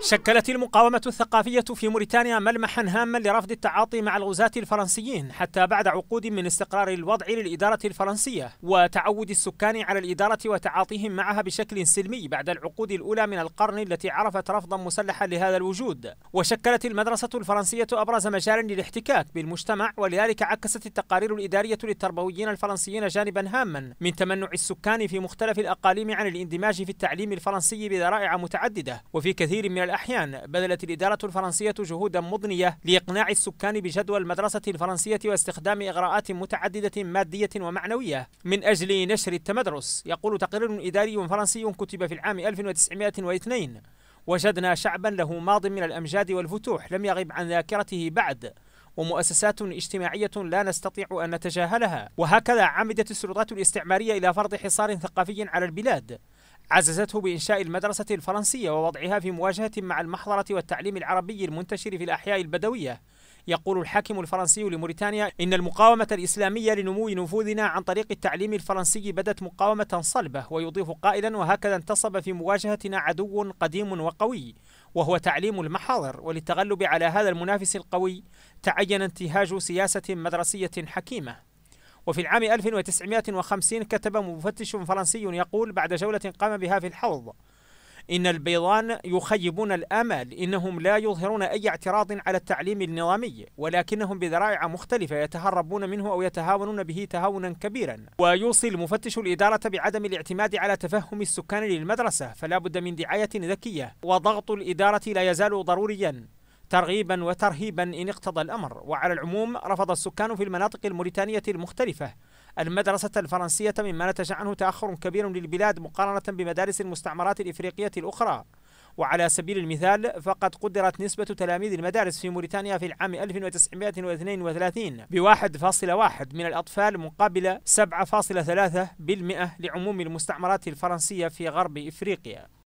شكلت المقاومة الثقافية في موريتانيا ملمحا هاما لرفض التعاطي مع الغزاة الفرنسيين حتى بعد عقود من استقرار الوضع للإدارة الفرنسية وتعود السكان على الإدارة وتعاطيهم معها بشكل سلمي بعد العقود الأولى من القرن التي عرفت رفضا مسلحا لهذا الوجود وشكلت المدرسة الفرنسية أبرز مجال للاحتكاك بالمجتمع ولذلك عكست التقارير الإدارية للتربويين الفرنسيين جانبا هاما من تمنع السكان في مختلف الأقاليم عن الاندماج في التعليم الفرنسي بذرائع متعددة وفي كثير من الأحيان بذلت الإدارة الفرنسية جهودا مضنية لإقناع السكان بجدوى المدرسة الفرنسية واستخدام إغراءات متعددة مادية ومعنوية من أجل نشر التمدرس يقول تقرير إداري فرنسي كتب في العام 1902 وجدنا شعبا له ماض من الأمجاد والفتوح لم يغب عن ذاكرته بعد ومؤسسات اجتماعية لا نستطيع أن نتجاهلها وهكذا عمدت السلطات الاستعمارية إلى فرض حصار ثقافي على البلاد عززته بإنشاء المدرسة الفرنسية ووضعها في مواجهة مع المحضرة والتعليم العربي المنتشر في الأحياء البدوية يقول الحاكم الفرنسي لموريتانيا إن المقاومة الإسلامية لنمو نفوذنا عن طريق التعليم الفرنسي بدت مقاومة صلبة ويضيف قائلا وهكذا انتصب في مواجهتنا عدو قديم وقوي وهو تعليم المحاضر وللتغلب على هذا المنافس القوي تعين انتهاج سياسة مدرسية حكيمة وفي العام 1950 كتب مفتش فرنسي يقول بعد جولة قام بها في الحوض إن البيضان يخيبون الأمل إنهم لا يظهرون أي اعتراض على التعليم النظامي ولكنهم بذرائع مختلفة يتهربون منه أو يتهاونون به تهاونا كبيرا ويوصي المفتش الإدارة بعدم الاعتماد على تفهم السكان للمدرسة فلا بد من دعاية ذكية وضغط الإدارة لا يزال ضروريا ترغيبا وترهيبا إن اقتضى الأمر وعلى العموم رفض السكان في المناطق الموريتانية المختلفة المدرسة الفرنسية مما نتج عنه تأخر كبير للبلاد مقارنة بمدارس المستعمرات الإفريقية الأخرى وعلى سبيل المثال فقد قدرت نسبة تلاميذ المدارس في موريتانيا في العام 1932 ب 1.1 من الأطفال مقابل 7.3% لعموم المستعمرات الفرنسية في غرب إفريقيا